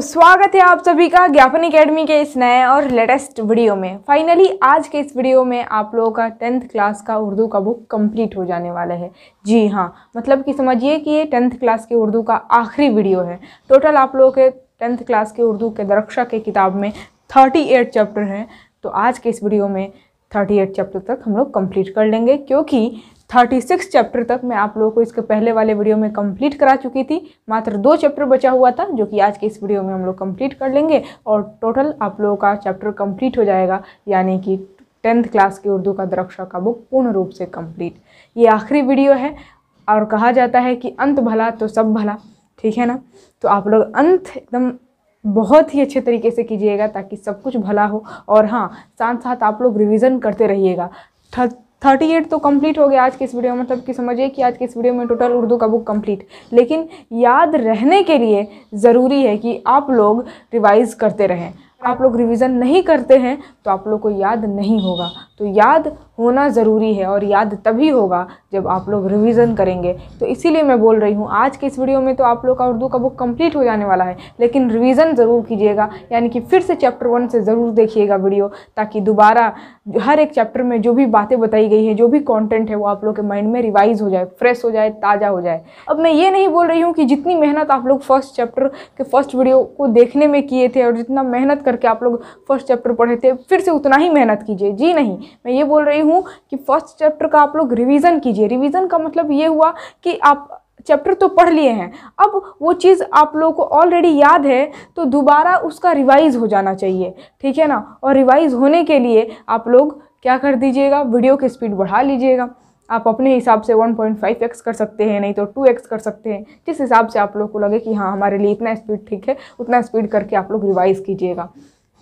स्वागत है आप सभी का ज्ञापन एकेडमी के इस नए और लेटेस्ट वीडियो में फाइनली आज के इस वीडियो में आप लोगों का टेंथ क्लास का उर्दू का बुक कंप्लीट हो जाने वाला है जी हाँ मतलब कि समझिए कि ये टेंथ क्लास के उर्दू का आखिरी वीडियो है टोटल आप लोगों के टेंथ क्लास के उर्दू के दरक्षा के किताब में थर्टी एट चैप्टर हैं तो आज के इस वीडियो में थर्टी एट चैप्टर तक हम लोग कम्प्लीट कर लेंगे क्योंकि थर्टी सिक्स चैप्टर तक मैं आप लोगों को इसके पहले वाले वीडियो में कंप्लीट करा चुकी थी मात्र दो चैप्टर बचा हुआ था जो कि आज के इस वीडियो में हम लोग कंप्लीट कर लेंगे और टोटल आप लोगों का चैप्टर कंप्लीट हो जाएगा यानी कि टेंथ क्लास की उर्दू का दरक्षा का बुक पूर्ण रूप से कम्प्लीट ये आखिरी वीडियो है और कहा जाता है कि अंत भला तो सब भला ठीक है ना तो आप लोग अंत एकदम बहुत ही अच्छे तरीके से कीजिएगा ताकि सब कुछ भला हो और हाँ साथ साथ आप लोग रिवीजन करते रहिएगा थर्टी एट तो कंप्लीट हो गया आज के इस वीडियो में मतलब कि समझिए कि आज के इस वीडियो में टोटल उर्दू का बुक कंप्लीट लेकिन याद रहने के लिए ज़रूरी है कि आप लोग रिवाइज़ करते रहें आप लोग रिवीजन नहीं करते हैं तो आप लोग को याद नहीं होगा तो याद होना ज़रूरी है और याद तभी होगा जब आप लोग रिवीजन करेंगे तो इसीलिए मैं बोल रही हूँ आज के इस वीडियो में तो आप लोग का उर्दू का बुक कंप्लीट हो जाने वाला है लेकिन रिवीजन ज़रूर कीजिएगा यानी कि फिर से चैप्टर वन से ज़रूर देखिएगा वीडियो ताकि दोबारा हर एक चैप्टर में जो भी बातें बताई गई हैं जो भी कॉन्टेंट है वो आप लोग के माइंड में रिवाइज़ हो जाए फ्रेश हो जाए ताज़ा हो जाए अब मैं ये नहीं बोल रही हूँ कि जितनी मेहनत आप लोग फर्स्ट चैप्टर के फर्स्ट वीडियो को देखने में किए थे और जितना मेहनत कर करके आप लोग फर्स्ट चैप्टर पढ़े थे फिर से उतना ही मेहनत कीजिए जी नहीं मैं ये बोल रही हूँ कि फर्स्ट चैप्टर का आप लोग रिविज़न कीजिए रिविज़न का मतलब ये हुआ कि आप चैप्टर तो पढ़ लिए हैं अब वो चीज़ आप लोगों को ऑलरेडी याद है तो दोबारा उसका रिवाइज़ हो जाना चाहिए ठीक है ना और रिवाइज़ होने के लिए आप लोग क्या कर दीजिएगा वीडियो की स्पीड बढ़ा लीजिएगा आप अपने हिसाब से 1.5x कर सकते हैं नहीं तो 2x कर सकते हैं जिस हिसाब से आप लोग को लगे कि हाँ हमारे लिए इतना स्पीड ठीक है उतना स्पीड करके आप लोग रिवाइज़ कीजिएगा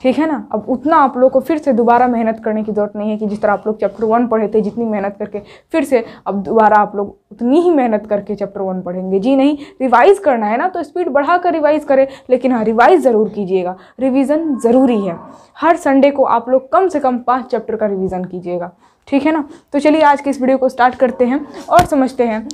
ठीक है ना अब उतना आप लोग को फिर से दोबारा मेहनत करने की ज़रूरत नहीं है कि जिस तरह आप लोग चैप्टर वन पढ़े थे जितनी मेहनत करके फिर से अब दोबारा आप लोग उतनी ही मेहनत करके चैप्टर वन पढ़ेंगे जी नहीं रिवाइज़ करना है ना तो स्पीड बढ़ा कर रिवाइज़ करें लेकिन हाँ रिवाइज़ ज़रूर कीजिएगा रिविज़न ज़रूरी है हर संडे को आप लोग कम से कम पाँच चैप्टर का रिविज़न कीजिएगा ठीक है ना तो चलिए आज के इस वीडियो को स्टार्ट करते हैं और समझते हैं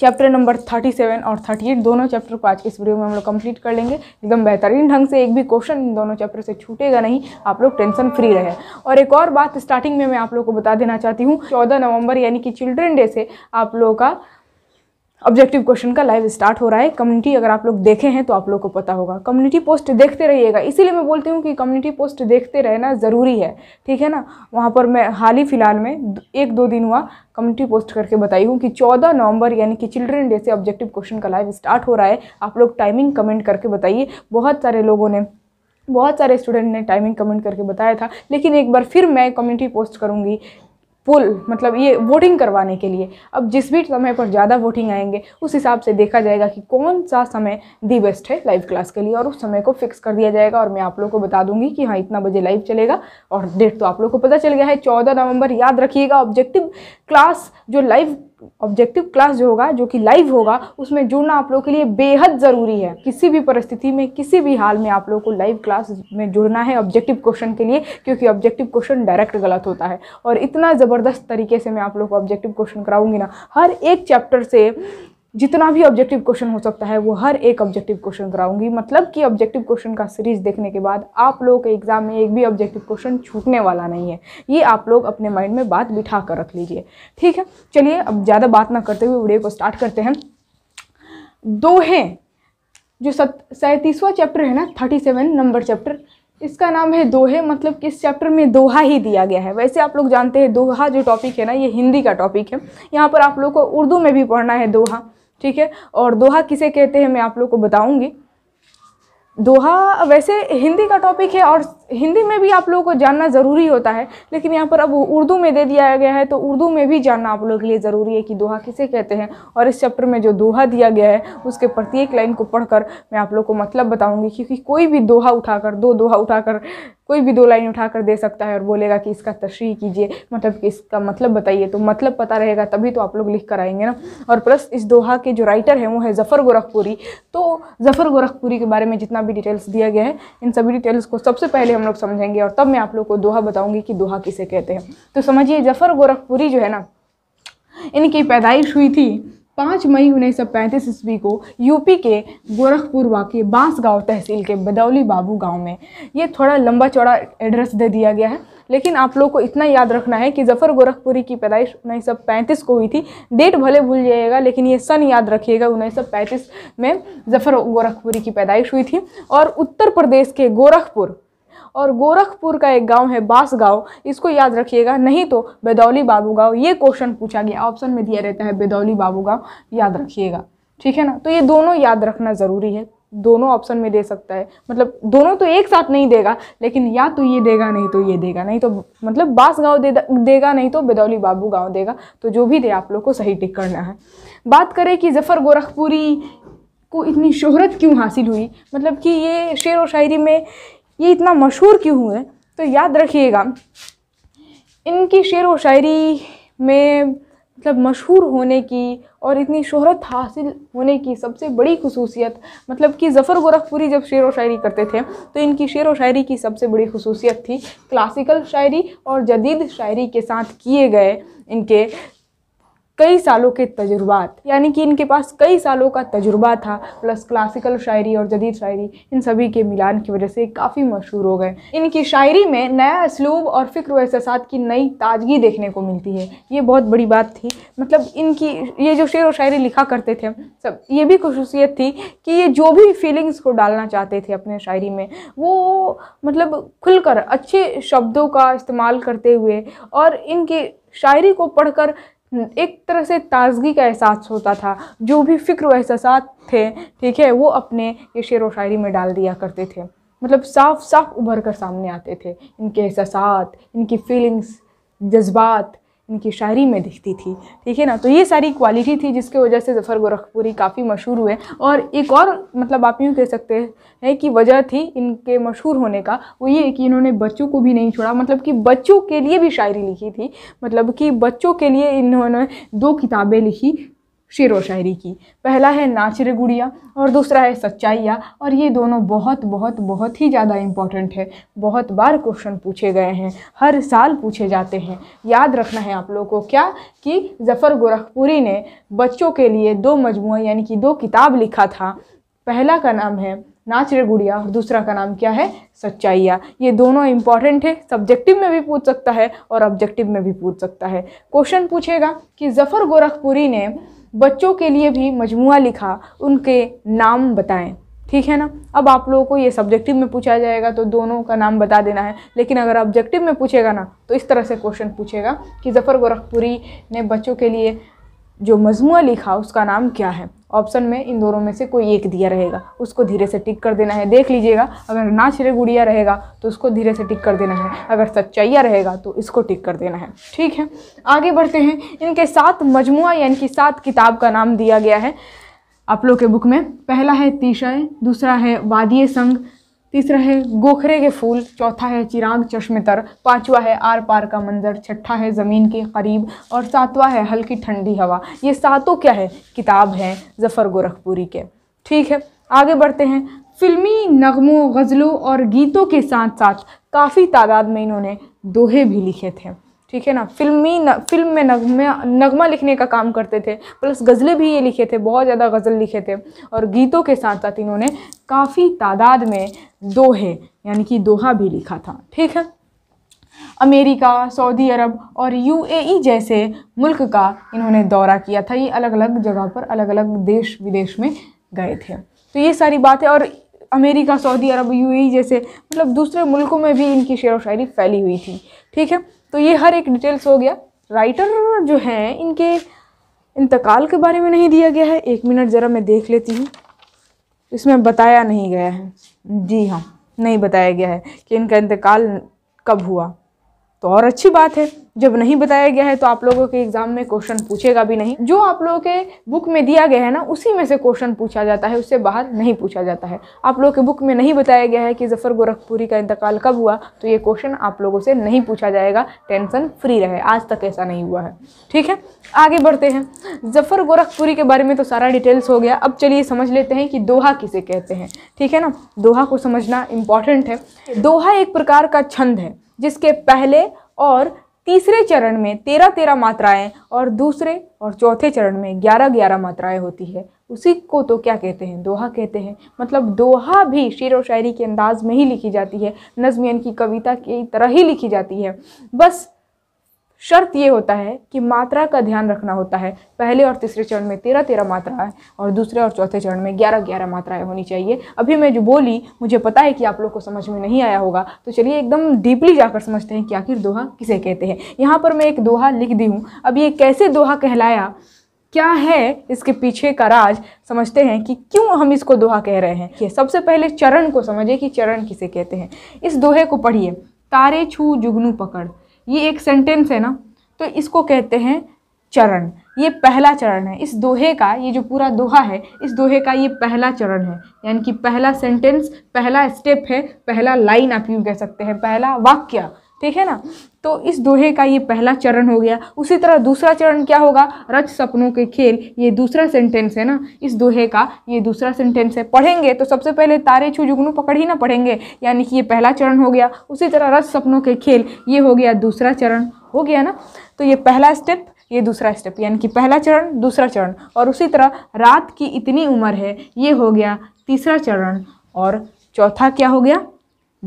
चैप्टर नंबर थर्टी सेवन और थर्टी एट दोनों चैप्टर को आज के इस वीडियो में हम लोग कंप्लीट कर लेंगे एकदम बेहतरीन ढंग से एक भी क्वेश्चन इन दोनों चैप्टर से छूटेगा नहीं आप लोग टेंशन फ्री रहे और एक और बात स्टार्टिंग में मैं आप लोग को बता देना चाहती हूँ चौदह नवंबर यानी कि चिल्ड्रेन डे से आप लोगों का ऑब्जेक्टिव क्वेश्चन का लाइव स्टार्ट हो रहा है कम्युनिटी अगर आप लोग देखे हैं तो आप लोग को पता होगा कम्युनिटी पोस्ट देखते रहिएगा इसीलिए मैं बोलती हूँ कि कम्युनिटी पोस्ट देखते रहना ज़रूरी है ठीक है ना वहाँ पर मैं हाल ही फिलहाल में एक दो दिन हुआ कम्युनिटी पोस्ट करके बताई हूँ कि चौदह नवंबर यानी कि चिल्ड्रेन डे से ऑब्जेक्टिव क्वेश्चन का लाइव स्टार्ट हो रहा है आप लोग टाइमिंग कमेंट करके बताइए बहुत सारे लोगों ने बहुत सारे स्टूडेंट ने टाइमिंग कमेंट करके बताया था लेकिन एक बार फिर मैं कम्युनिटी पोस्ट करूँगी पुल मतलब ये वोटिंग करवाने के लिए अब जिस भी समय पर ज़्यादा वोटिंग आएंगे उस हिसाब से देखा जाएगा कि कौन सा समय दी बेस्ट है लाइव क्लास के लिए और उस समय को फिक्स कर दिया जाएगा और मैं आप लोग को बता दूंगी कि हाँ इतना बजे लाइव चलेगा और डेट तो आप लोग को पता चल गया है चौदह नवंबर याद रखिएगा ऑब्जेक्टिव क्लास जो लाइव ऑब्जेक्टिव क्लास जो होगा जो कि लाइव होगा उसमें जुड़ना आप लोग के लिए बेहद ज़रूरी है किसी भी परिस्थिति में किसी भी हाल में आप लोग को लाइव क्लास में जुड़ना है ऑब्जेक्टिव क्वेश्चन के लिए क्योंकि ऑब्जेक्टिव क्वेश्चन डायरेक्ट गलत होता है और इतना ज़बरदस्त तरीके से मैं आप लोग को ऑब्जेक्टिव क्वेश्चन कराऊंगी ना हर एक चैप्टर से जितना भी ऑब्जेक्टिव क्वेश्चन हो सकता है वो हर एक ऑब्जेक्टिव क्वेश्चन कराऊंगी मतलब कि ऑब्जेक्टिव क्वेश्चन का सीरीज देखने के बाद आप लोगों के एग्ज़ाम में एक भी ऑब्जेक्टिव क्वेश्चन छूटने वाला नहीं है ये आप लोग अपने माइंड में बात बिठा कर रख लीजिए ठीक है चलिए अब ज़्यादा बात ना करते हुए वीडियो को स्टार्ट करते हैं दोहे जो सत सैंतीसवां चैप्टर है ना थर्टी सेवन नंबर चैप्टर इसका नाम है दोहे मतलब कि इस चैप्टर में दोहा ही दिया गया है वैसे आप लोग जानते हैं दोहा जो टॉपिक है ना ये हिंदी का टॉपिक है यहाँ पर आप लोग को उर्दू में भी पढ़ना है दोहा ठीक है और दोहा किसे कहते हैं मैं आप लोग को बताऊंगी दोहा वैसे हिंदी का टॉपिक है और हिंदी में भी आप लोगों को जानना ज़रूरी होता है लेकिन यहाँ पर अब उर्दू में दे दिया गया है तो उर्दू में भी जानना आप लोगों के लिए ज़रूरी है कि दोहा किसे कहते हैं और इस चैप्टर में जो दोहा दिया गया है उसके प्रत्येक लाइन को पढ़कर मैं आप लोग को मतलब बताऊँगी क्योंकि कोई भी दोहा उठाकर दो दोहा उठाकर कोई भी दो लाइन उठाकर दे सकता है और बोलेगा कि इसका तशरी कीजिए मतलब कि इसका मतलब बताइए तो मतलब पता रहेगा तभी तो आप लोग लिख कर आएंगे ना और प्लस इस दोहा के जो राइटर हैं वो है ज़फ़र गोरखपुरी तो ज़फ़र गोरखपुरी के बारे में जितना भी डिटेल्स दिया गया है इन सभी डिटेल्स को सबसे पहले हम हम लोग समझेंगे और तब मैं आप लोग को दोहा बताऊंगी कि दोहा किसे कहते हैं तो समझिए जफर गोरखपुरी जो है ना इनकी पैदाइश हुई थी पाँच मई उन्नीस सौ पैंतीस ईस्वी को यूपी के गोरखपुर के बांस गांव तहसील के बदौली बाबू गांव में ये थोड़ा लंबा चौड़ा एड्रेस दे दिया गया है लेकिन आप लोग को इतना याद रखना है कि जफ़र गोरखपुरी की पैदाइश उन्नीस सौ पैंतीस को हुई थी डेट भले भूल जाइएगा लेकिन ये सन याद रखिएगा उन्नीस सौ पैंतीस में जफ़र गोरखपुरी की पैदाइश हुई थी और उत्तर प्रदेश के गोरखपुर और गोरखपुर का एक गांव है बास गांव इसको याद रखिएगा नहीं तो बेदौली बाबू गांव ये क्वेश्चन पूछा गया ऑप्शन में दिया रहता है बेदौली बाबू गांव याद रखिएगा ठीक है ना तो ये दोनों याद रखना ज़रूरी है दोनों ऑप्शन में दे सकता है मतलब दोनों तो एक साथ नहीं देगा लेकिन या तो ये देगा नहीं तो ये देगा नहीं तो मतलब बास गांव दे देगा नहीं तो बेदौली बाबू गांव देगा तो जो भी दे आप लोग को सही टिक करना है बात करें कि जफ़र गोरखपुरी को इतनी शोहरत क्यों हासिल हुई मतलब कि ये शेर व शायरी में ये इतना मशहूर क्यों हुए तो याद रखिएगा इनकी शेर व शायरी में मतलब मशहूर होने की और इतनी शोहरत हासिल होने की सबसे बड़ी खसूसियत मतलब कि ज़फ़र गोरखपुरी जब शेर व शायरी करते थे तो इनकी शेर व शायरी की सबसे बड़ी खसूसियत थी क्लासिकल शायरी और जदीद शायरी के साथ किए गए इनके कई सालों के तजुर्बात यानी कि इनके पास कई सालों का तजुर्बा था प्लस क्लासिकल शायरी और जदीद शायरी इन सभी के मिलान की वजह से काफ़ी मशहूर हो गए इनकी शायरी में नया इसलूब और फ़िक्र व एहसास की नई ताजगी देखने को मिलती है ये बहुत बड़ी बात थी मतलब इनकी ये जो शेर व शायरी लिखा करते थे सब ये भी खसूसियत थी कि ये जो भी फीलिंग्स को डालना चाहते थे अपने शायरी में वो मतलब खुलकर अच्छे शब्दों का इस्तेमाल करते हुए और इनकी शायरी को पढ़कर हम्म, एक तरह से ताजगी का एहसास होता था जो भी फ़िक्र एहसास थे ठीक है वो अपने ये शेर व शायरी में डाल दिया करते थे मतलब साफ साफ उभर कर सामने आते थे इनके एहसास इनकी फीलिंग्स जज्बात इनकी शायरी में दिखती थी ठीक है ना तो ये सारी क्वालिटी थी जिसके वजह से ज़फ़र गोरखपुरी काफ़ी मशहूर हुए और एक और मतलब आप यूँ कह सकते हैं कि वजह थी इनके मशहूर होने का वो ये कि इन्होंने बच्चों को भी नहीं छोड़ा मतलब कि बच्चों के लिए भी शायरी लिखी थी मतलब कि बच्चों के लिए इन्होंने दो किताबें लिखी शेर व शायरी की पहला है नाच रे गुड़िया और दूसरा है सच्चाइया और ये दोनों बहुत बहुत बहुत ही ज़्यादा इम्पॉर्टेंट है बहुत बार क्वेश्चन पूछे गए हैं हर साल पूछे जाते हैं याद रखना है आप लोगों को क्या कि जफ़र गोरखपुरी ने बच्चों के लिए दो मजमू यानी कि दो किताब लिखा था पहला का नाम है नाच रे गुड़िया और दूसरा का नाम क्या है सच्चाइया ये दोनों इंपॉर्टेंट है सब्जेक्टिव में भी पूछ सकता है और ऑब्जेक्टिव में भी पूछ सकता है क्वेश्चन पूछेगा कि जफ़र गोरखपुरी ने बच्चों के लिए भी मजमु लिखा उनके नाम बताएं ठीक है ना अब आप लोगों को ये सब्जेक्टिव में पूछा जाएगा तो दोनों का नाम बता देना है लेकिन अगर ऑब्जेक्टिव में पूछेगा ना तो इस तरह से क्वेश्चन पूछेगा कि जफ़र गोरखपुरी ने बच्चों के लिए जो मजमू लिखा उसका नाम क्या है ऑप्शन में इन दोनों में से कोई एक दिया रहेगा उसको धीरे से टिक कर देना है देख लीजिएगा अगर नाच छिरे गुड़िया रहेगा तो उसको धीरे से टिक कर देना है अगर सच्चाइया रहेगा तो इसको टिक कर देना है ठीक है आगे बढ़ते हैं इनके सात मजमू या इनकी सात किताब का नाम दिया गया है आप लोग के बुक में पहला है तीसरा दूसरा है वादिय संघ तीसरा है गोखरे के फूल चौथा है चिराग तर पांचवा है आर पार का मंजर छठा है ज़मीन के करीब और सातवा है हल्की ठंडी हवा ये सातों क्या है किताब है जफ़र गोरखपुरी के ठीक है आगे बढ़ते हैं फिल्मी नगमों गज़लों और गीतों के साथ साथ काफ़ी तादाद में इन्होंने दोहे भी लिखे थे ठीक है ना फिल्मी न, फिल्म में नगमे नगमा लिखने का काम करते थे प्लस गज़लें भी ये लिखे थे बहुत ज़्यादा गज़ल लिखे थे और गीतों के साथ साथ इन्होंने काफ़ी तादाद में दोहे यानी कि दोहा भी लिखा था ठीक है अमेरिका सऊदी अरब और यूएई जैसे मुल्क का इन्होंने दौरा किया था ये अलग अलग जगह पर अलग अलग देश विदेश में गए थे तो ये सारी बातें और अमेरिका सऊदी अरब यूएई जैसे मतलब दूसरे मुल्कों में भी इनकी शेर व शायरी फैली हुई थी ठीक है तो ये हर एक डिटेल्स हो गया राइटर जो हैं इनके इंतकाल के बारे में नहीं दिया गया है एक मिनट ज़रा मैं देख लेती हूँ इसमें बताया नहीं गया है जी हाँ नहीं बताया गया है कि इनका इंतकाल कब हुआ तो और अच्छी बात है जब नहीं बताया गया है तो आप लोगों के एग्जाम में क्वेश्चन पूछेगा भी नहीं जो आप लोगों के बुक में दिया गया है ना उसी में से क्वेश्चन पूछा जाता है उससे बाहर नहीं पूछा जाता है आप लोगों के बुक में नहीं बताया गया है कि जफर गोरखपुरी का इंतकाल कब हुआ तो ये क्वेश्चन आप लोगों से नहीं पूछा जाएगा टेंशन फ्री रहे आज तक ऐसा नहीं हुआ है ठीक है आगे बढ़ते हैं जफर गोरखपुरी के बारे में तो सारा डिटेल्स हो गया अब चलिए समझ लेते हैं कि दोहा किसे कहते हैं ठीक है ना दोहा को समझना इम्पॉर्टेंट है दोहा एक प्रकार का छंद है जिसके पहले और तीसरे चरण में तेरह तेरह मात्राएं और दूसरे और चौथे चरण में ग्यारह ग्यारह मात्राएं होती है उसी को तो क्या कहते हैं दोहा कहते हैं मतलब दोहा भी शेर व शायरी के अंदाज में ही लिखी जाती है नजमियन की कविता की तरह ही लिखी जाती है बस शर्त ये होता है कि मात्रा का ध्यान रखना होता है पहले और तीसरे चरण में तेरह तेरह मात्रा है और दूसरे और चौथे चरण में ग्यारह ग्यारह मात्राएं होनी चाहिए अभी मैं जो बोली मुझे पता है कि आप लोग को समझ में नहीं आया होगा तो चलिए एकदम डीपली जाकर समझते हैं कि आखिर दोहा किसे कहते हैं यहाँ पर मैं एक दोहा लिख दी हूँ अब ये कैसे दोहा कहलाया क्या है इसके पीछे का राज समझते हैं कि क्यों हम इसको दोहा कह रहे हैं ये सबसे पहले चरण को समझे कि चरण किसे कहते हैं इस दोहे को पढ़िए तारे छू जुगनू पकड़ ये एक सेंटेंस है ना तो इसको कहते हैं चरण ये पहला चरण है इस दोहे का ये जो पूरा दोहा है इस दोहे का ये पहला चरण है यानी कि पहला सेंटेंस पहला स्टेप है पहला लाइन आप यूँ कह सकते हैं पहला वाक्य ठीक है ना तो इस दोहे का ये पहला चरण हो गया उसी तरह दूसरा चरण क्या होगा रच सपनों के खेल ये दूसरा सेंटेंस है ना इस दोहे का ये दूसरा सेंटेंस है पढ़ेंगे तो सबसे पहले तारे छू जुगनू पकड़ ही ना पढ़ेंगे यानी कि ये पहला चरण हो गया उसी तरह रच सपनों के खेल ये हो गया दूसरा चरण हो गया ना तो ये पहला स्टेप ये दूसरा स्टेप यानी कि पहला चरण दूसरा चरण और उसी तरह रात की इतनी उम्र है ये हो गया तीसरा चरण और चौथा क्या हो गया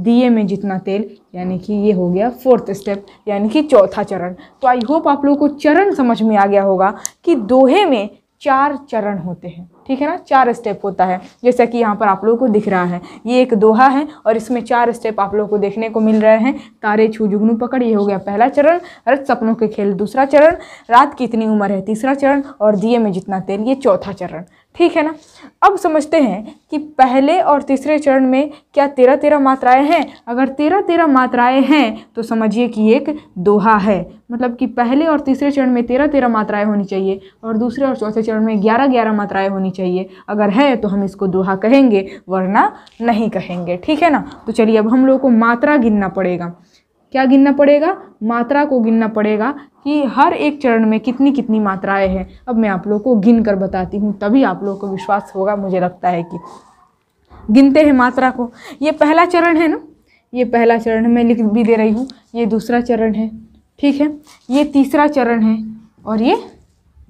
दिए में जितना तेल यानी कि ये हो गया फोर्थ स्टेप यानी कि चौथा चरण तो आई होप आप लोगों को चरण समझ में आ गया होगा कि दोहे में चार चरण होते हैं ठीक है ना चार स्टेप होता है जैसा कि यहाँ पर आप लोगों को दिख रहा है ये एक दोहा है और इसमें चार स्टेप आप लोगों को देखने को मिल रहे हैं तारे छू जुगनू पकड़ ये हो गया पहला चरण रथ सपनों के खेल दूसरा चरण रात की इतनी उम्र है तीसरा चरण और दिए में जितना तेल ये चौथा चरण ठीक है ना अब समझते हैं कि पहले और तीसरे चरण में क्या तेरह तेरह मात्राएं हैं अगर तेरह तेरह मात्राएं हैं तो समझिए कि एक दोहा है मतलब कि पहले और तीसरे चरण में तेरह तेरह मात्राएं होनी चाहिए और दूसरे और चौथे चरण में ग्यारह ग्यारह मात्राएं होनी चाहिए अगर है तो हम इसको दोहा कहेंगे वरना नहीं कहेंगे ठीक है ना तो चलिए अब हम लोगों को मात्रा गिनना पड़ेगा क्या गिनना पड़ेगा मात्रा को गिनना पड़ेगा कि हर एक चरण में कितनी कितनी मात्राएं हैं अब मैं आप लोगों को गिन कर बताती हूँ तभी आप लोग को विश्वास होगा मुझे लगता है कि गिनते हैं मात्रा को ये पहला चरण है ना ये पहला चरण है मैं लिख भी दे रही हूँ ये दूसरा चरण है ठीक है ये तीसरा चरण है और ये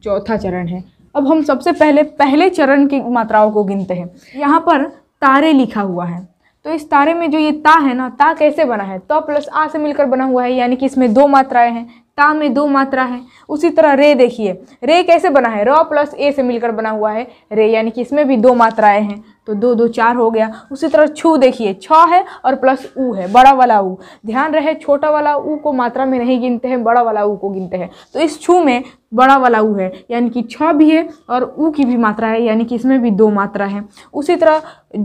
चौथा चरण है अब हम सबसे पहले पहले चरण की मात्राओं को गिनते हैं यहाँ पर तारे लिखा हुआ है तो इस तारे में जो ये ता है ना ता कैसे बना है त तो प्लस आ से मिलकर बना हुआ है यानी कि इसमें दो मात्राएं हैं ता में दो मात्रा है उसी तरह रे देखिए रे कैसे बना है रॉ प्लस ए से मिलकर बना हुआ है रे यानी कि इसमें भी दो मात्राएं हैं तो दो दो चार हो गया उसी तरह छू देखिए छ है और प्लस ऊ है बड़ा वाला ऊ ध्यान रहे छोटा वाला ऊ को मात्रा में नहीं गिनते हैं बड़ा वाला ऊ को गिनते हैं तो इस छू में बड़ा वाला ऊ है यानी कि छ भी है और ऊ की भी मात्रा है यानी कि इसमें भी दो मात्रा है उसी तरह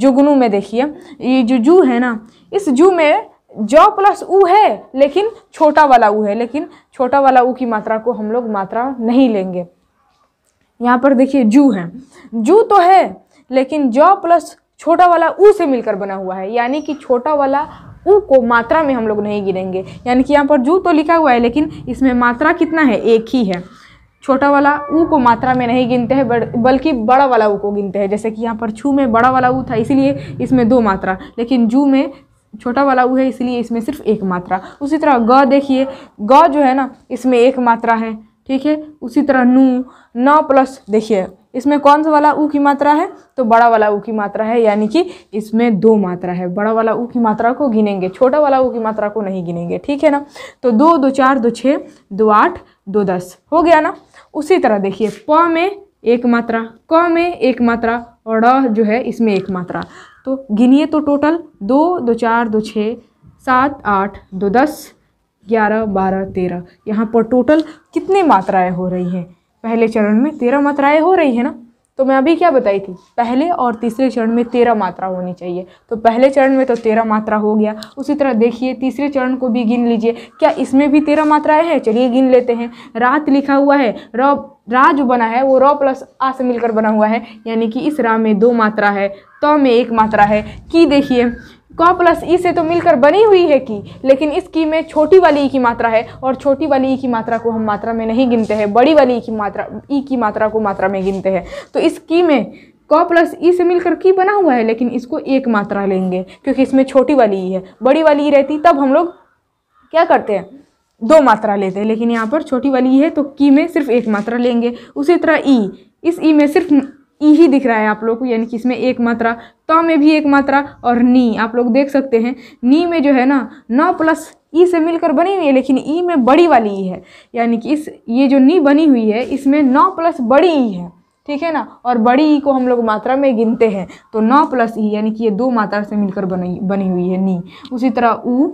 जुगनू में देखिए ये जो जू है ना इस जू में जौ प्लस ऊ है लेकिन छोटा वाला उ है लेकिन छोटा वाला उ की मात्रा को हम लोग मात्रा नहीं लेंगे यहाँ पर देखिए जू है जू तो है लेकिन जौ प्लस छोटा वाला ऊ से मिलकर बना हुआ है यानी कि छोटा वाला ऊ को मात्रा में हम लोग नहीं गिनेंगे यानी कि यहाँ पर जू तो लिखा हुआ है लेकिन इसमें मात्रा कितना है एक ही है छोटा वाला ऊ को मात्रा में नहीं गिनते हैं बड़, बल्कि बड़ा वाला ऊ को गिनते हैं जैसे कि यहाँ पर छू में बड़ा वाला ऊ था इसीलिए इसमें दो मात्रा लेकिन जू में छोटा वाला ऊ है इसलिए इसमें सिर्फ एक मात्रा उसी तरह ग देखिए ग जो है ना इसमें एक मात्रा है ठीक है उसी तरह नू न प्लस देखिए इसमें कौन सा वाला ऊ की मात्रा है तो बड़ा वाला ऊ की मात्रा है यानी कि इसमें दो मात्रा है बड़ा वाला ऊ की मात्रा को गिनेंगे छोटा वाला ऊ की मात्रा को नहीं गिनेंगे ठीक है ना तो दो दो चार दो छः दो आठ दो दस हो गया ना उसी तरह देखिए प में एक मात्रा क में एक मात्रा और ड जो है इसमें एक मात्रा तो गिनिए तो टोटल दो दो चार दो छः सात आठ दो दस ग्यारह बारह तेरह यहाँ पर टोटल कितनी मात्राएं हो रही हैं पहले चरण में तेरह मात्राएं हो रही है ना तो मैं अभी क्या बताई थी पहले और तीसरे चरण में तेरह मात्रा होनी चाहिए तो पहले चरण में तो तेरह मात्रा हो गया उसी तरह देखिए तीसरे चरण को भी गिन लीजिए क्या इसमें भी तेरह मात्राएं हैं चलिए गिन लेते हैं रात लिखा हुआ है रॉ रा जो बना है वो रॉ प्लस आ से मिलकर बना हुआ है यानी कि इस रा में दो मात्रा है त तो में एक मात्रा है कि देखिए क प्लस ई से तो मिलकर बनी हुई है की लेकिन इस की में छोटी वाली ई की मात्रा है और छोटी वाली ई की मात्रा को हम मात्रा में नहीं गिनते हैं बड़ी वाली ई की मात्रा ई की मात्रा को मात्रा में गिनते हैं तो इस की में क प्लस ई से मिलकर की बना हुआ है लेकिन इसको एक मात्रा लेंगे क्योंकि इसमें छोटी वाली ई है बड़ी वाली ई रहती तब हम लोग क्या करते हैं दो मात्रा लेते हैं लेकिन यहाँ पर छोटी वाली ई है तो की में सिर्फ एक मात्रा लेंगे उसी तरह ई इस ई में सिर्फ ई ही दिख रहा है आप लोग को यानी कि इसमें एक मात्रा त में भी एक मात्रा और नी आप लोग देख सकते हैं नी में जो है ना नौ प्लस ई से मिलकर बनी हुई है लेकिन ई में बड़ी वाली ई है यानी कि इस ये जो नी बनी हुई है इसमें नौ प्लस बड़ी ई है ठीक है ना और बड़ी ई को हम लोग मात्रा में गिनते हैं तो नौ प्लस ई यानी कि ये दो मात्रा से मिलकर बनी बनी हुई है नी उसी तरह ऊ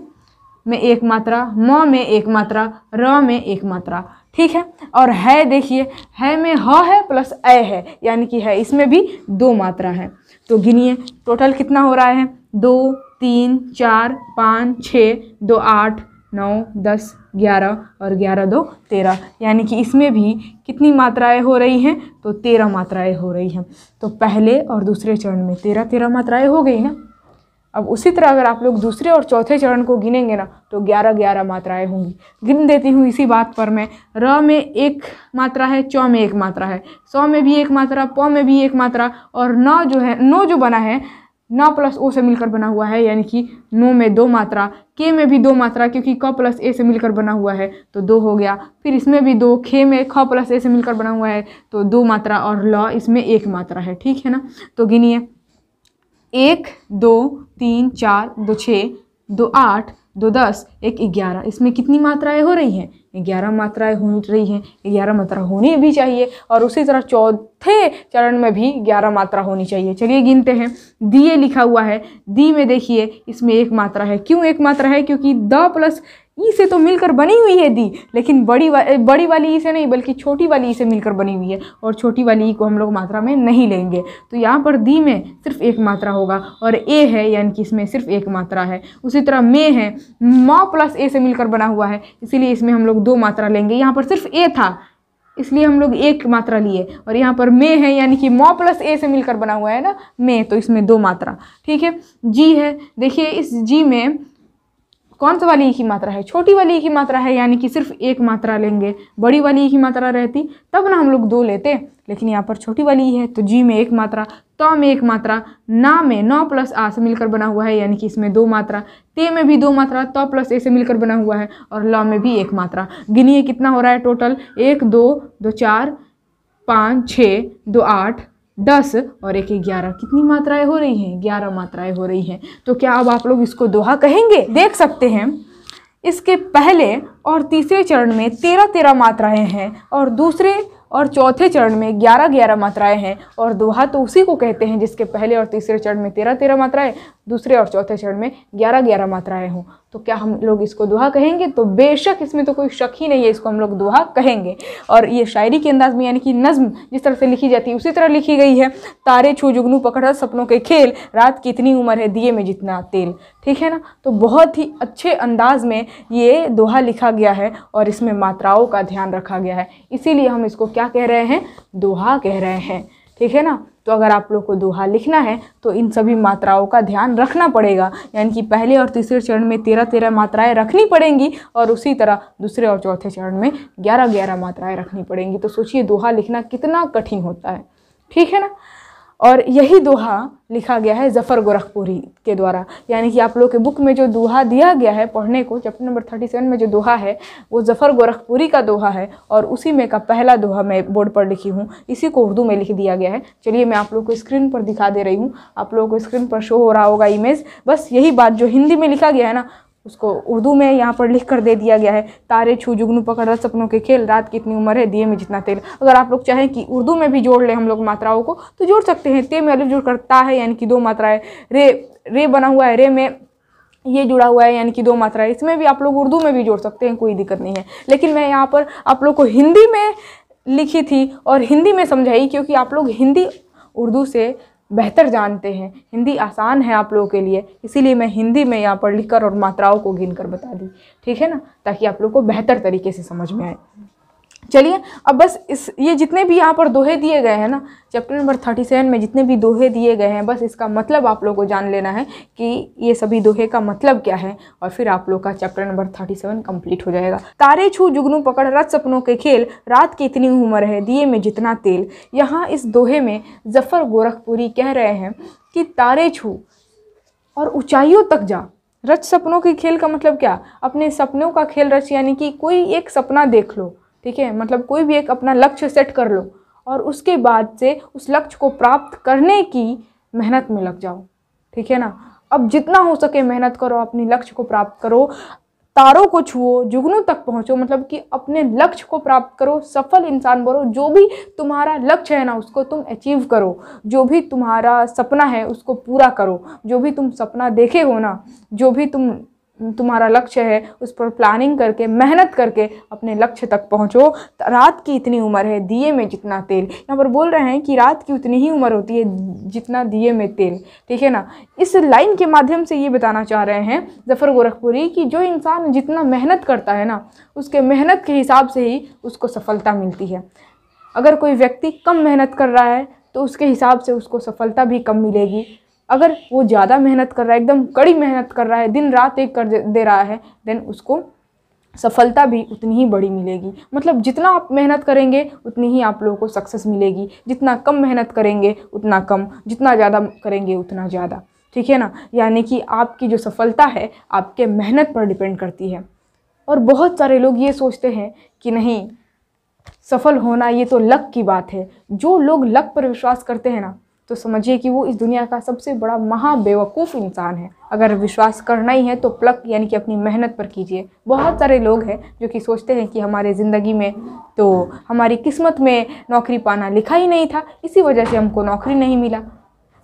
में एक मात्रा म में एक मात्रा र में एक मात्रा ठीक है और है देखिए है में ह है प्लस ए है यानी कि है इसमें भी दो मात्रा है तो गिनिए टोटल कितना हो रहा है दो तीन चार पाँच छः दो आठ नौ दस ग्यारह और ग्यारह दो तेरह यानी कि इसमें भी कितनी मात्राएं हो रही हैं तो तेरह मात्राएं हो रही हैं तो पहले और दूसरे चरण में तेरह तेरह मात्राएं हो गई ना अब उसी तरह अगर आप लोग दूसरे और चौथे चरण को गिनेंगे ना तो ग्यारह ग्यारह मात्राएं होंगी गिन देती हूँ इसी बात पर मैं र में एक मात्रा है चौ में एक मात्रा है सौ में भी एक मात्रा प में भी एक मात्रा और न जो है नो जो बना है न प्लस ओ से मिलकर बना हुआ है यानी कि नो में दो मात्रा के में भी दो मात्रा क्योंकि क प्लस ए से मिलकर बना हुआ है तो दो हो गया फिर इसमें भी दो खे में ख प्लस ए से मिलकर बना हुआ है तो दो मात्रा और ल इसमें एक मात्रा है ठीक है ना तो गिनिए एक दो तीन चार दो छः दो आठ दो दस एक ग्यारह इसमें कितनी मात्राएं हो रही हैं ग्यारह मात्राएं हो रही हैं ग्यारह मात्रा होनी भी चाहिए और उसी तरह चौथे चरण में भी ग्यारह मात्रा होनी चाहिए चलिए गिनते हैं दिए लिखा हुआ है दी में देखिए इसमें एक मात्रा है क्यों एक मात्रा है क्योंकि द प्लस ई से तो मिलकर बनी हुई है दी लेकिन बड़ी वा, बड़ी वाली ई से नहीं बल्कि छोटी वाली ई से मिलकर बनी हुई है और छोटी वाली ई को हम लोग मात्रा में नहीं लेंगे तो यहाँ पर दी में सिर्फ एक मात्रा होगा और ए है यानी कि इसमें सिर्फ एक मात्रा है उसी तरह मे है मा प्लस ए से मिलकर बना हुआ है इसीलिए इसमें हम लोग दो मात्रा लेंगे यहाँ पर सिर्फ ए था इसलिए हम लोग एक मात्रा लिए और यहाँ पर मे है यानी कि मॉ प्लस ए से मिलकर बना हुआ है ना मे तो इसमें दो मात्रा ठीक है जी है देखिए इस जी में कौन सा वाली एक ही मात्रा है छोटी वाली एक ही मात्रा है यानी कि सिर्फ एक मात्रा लेंगे बड़ी वाली एक ही मात्रा रहती तब ना हम लोग दो लेते लेकिन यहाँ पर छोटी वाली है तो जी में एक मात्रा त तो में एक मात्रा ना में नौ प्लस आ से मिलकर बना हुआ है यानी कि इसमें दो मात्रा ते में भी दो मात्रा त तो प्लस ए से मिलकर बना हुआ है और ल में भी एक मात्रा गिनिए कितना हो रहा है टोटल एक दो दो चार पाँच छः दो आठ दस और एक ग्यारह कितनी मात्राएं हो रही हैं ग्यारह मात्राएं हो रही हैं तो क्या अब आप लोग इसको दोहा कहेंगे देख सकते हैं इसके पहले और तीसरे चरण में तेरह तेरह मात्राएं हैं और दूसरे और चौथे चरण में ग्यारह ग्यारह मात्राएं हैं और दोहा तो उसी को कहते हैं जिसके पहले और तीसरे चरण में तेरह तेरह मात्राएं दूसरे और चौथे चरण में ग्यारह ग्यारह मात्राएं हों तो क्या हम लोग इसको दोहा कहेंगे तो बेशक इसमें तो कोई शक ही नहीं है इसको हम लोग दुहा कहेंगे और ये शायरी के अंदाज में यानी कि नज़म जिस तरह से लिखी जाती है उसी तरह लिखी गई है तारे छू जुगनू पकड़ा सपनों के खेल रात की इतनी उम्र है दिए में जितना तेल ठीक है ना तो बहुत ही अच्छे अंदाज में ये दोहा लिखा गया है और इसमें मात्राओं का ध्यान रखा गया है इसीलिए हम इसको क्या कह रहे हैं दोहा कह रहे हैं ठीक है ना तो अगर आप लोग को दोहा लिखना है तो इन सभी मात्राओं का ध्यान रखना पड़ेगा यानी कि पहले और तीसरे चरण में तेरह तेरह मात्राएँ रखनी पड़ेंगी और उसी तरह दूसरे और चौथे चरण में ग्यारह ग्यारह मात्राएँ रखनी पड़ेंगी तो सोचिए दोहा लिखना कितना कठिन होता है ठीक है ना और यही दोहा लिखा गया है जफ़र गोरखपुरी के द्वारा यानी कि आप लोग के बुक में जो दोहा दिया गया है पढ़ने को चैप्टर नंबर थर्टी सेवन में जो दोहा है वो जफ़र गोरखपुरी का दोहा है और उसी में का पहला दोहा मैं बोर्ड पर लिखी हूँ इसी को उर्दू में लिख दिया गया है चलिए मैं आप लोग को स्क्रीन पर दिखा दे रही हूँ आप लोगों को स्क्रीन पर शो हो रहा होगा इमेज बस यही बात जो हिंदी में लिखा गया है ना उसको उर्दू में यहाँ पर लिख कर दे दिया गया है तारे छू जुगनू पकड़ रहा सपनों के खेल रात की इतनी उम्र है दिए में जितना तेल अगर आप लोग चाहें कि उर्दू में भी जोड़ लें हम लोग मात्राओं को तो जोड़ सकते हैं ते में अलग जुड़ करता है यानी कि दो मात्राएँ रे रे बना हुआ है रे में ये जुड़ा हुआ है यानी कि दो मात्रा है इसमें भी आप लोग उर्दू में भी जोड़ सकते हैं कोई दिक्कत नहीं है लेकिन मैं यहाँ पर आप लोग को हिंदी में लिखी थी और हिंदी में समझाई क्योंकि आप लोग हिंदी उर्दू से बेहतर जानते हैं हिंदी आसान है आप लोगों के लिए इसीलिए मैं हिंदी में यहाँ पर लिखकर और मात्राओं को गिनकर बता दी ठीक है ना ताकि आप लोग को बेहतर तरीके से समझ में आए चलिए अब बस इस ये जितने भी यहाँ पर दोहे दिए गए हैं ना चैप्टर नंबर थर्टी सेवन में जितने भी दोहे दिए गए हैं बस इसका मतलब आप लोगों को जान लेना है कि ये सभी दोहे का मतलब क्या है और फिर आप लोग का chapter number thirty seven complete हो जाएगा तारे छू जुगनू पकड़ रथ सपनों के खेल रात की इतनी उम्र है दिए में जितना तेल यहाँ इस दोहे में जफ़र गोरखपुरी कह रहे हैं कि तारे छू और ऊँचाइयों तक जा रच सपनों के खेल का मतलब क्या अपने सपनों का खेल रच यानी कि कोई एक सपना देख लो ठीक है मतलब कोई भी एक अपना लक्ष्य सेट कर लो और उसके बाद से उस लक्ष्य को प्राप्त करने की मेहनत में लग जाओ ठीक है ना अब जितना हो सके मेहनत करो अपने लक्ष्य को प्राप्त करो तारों को छुओ जुगनू तक पहुंचो मतलब कि अपने लक्ष्य को प्राप्त करो सफल इंसान बनो जो भी तुम्हारा लक्ष्य है ना उसको तुम अचीव करो जो भी तुम्हारा सपना है उसको पूरा करो जो भी तुम सपना देखे हो ना जो भी तुम तुम्हारा लक्ष्य है उस पर प्लानिंग करके मेहनत करके अपने लक्ष्य तक पहुंचो रात की इतनी उम्र है दिए में जितना तेल यहाँ पर बोल रहे हैं कि रात की उतनी ही उम्र होती है जितना दिए में तेल ठीक है ना इस लाइन के माध्यम से ये बताना चाह रहे हैं जफ़र गोरखपुरी कि जो इंसान जितना मेहनत करता है ना उसके मेहनत के हिसाब से ही उसको सफलता मिलती है अगर कोई व्यक्ति कम मेहनत कर रहा है तो उसके हिसाब से उसको सफलता भी कम मिलेगी अगर वो ज़्यादा मेहनत कर रहा है एकदम कड़ी मेहनत कर रहा है दिन रात एक कर दे रहा है देन उसको सफलता भी उतनी ही बड़ी मिलेगी मतलब जितना आप मेहनत करेंगे उतनी ही आप लोगों को सक्सेस मिलेगी जितना कम मेहनत करेंगे उतना कम जितना ज़्यादा करेंगे उतना ज़्यादा ठीक है ना यानी कि आपकी जो सफलता है आपके मेहनत पर डिपेंड करती है और बहुत सारे लोग ये सोचते हैं कि नहीं सफल होना ये तो लक की बात है जो लोग लक पर विश्वास करते हैं ना तो समझिए कि वो इस दुनिया का सबसे बड़ा महाबेवकूफ़ इंसान है अगर विश्वास करना ही है तो प्लग यानी कि अपनी मेहनत पर कीजिए बहुत सारे लोग हैं जो कि सोचते हैं कि हमारे ज़िंदगी में तो हमारी किस्मत में नौकरी पाना लिखा ही नहीं था इसी वजह से हमको नौकरी नहीं मिला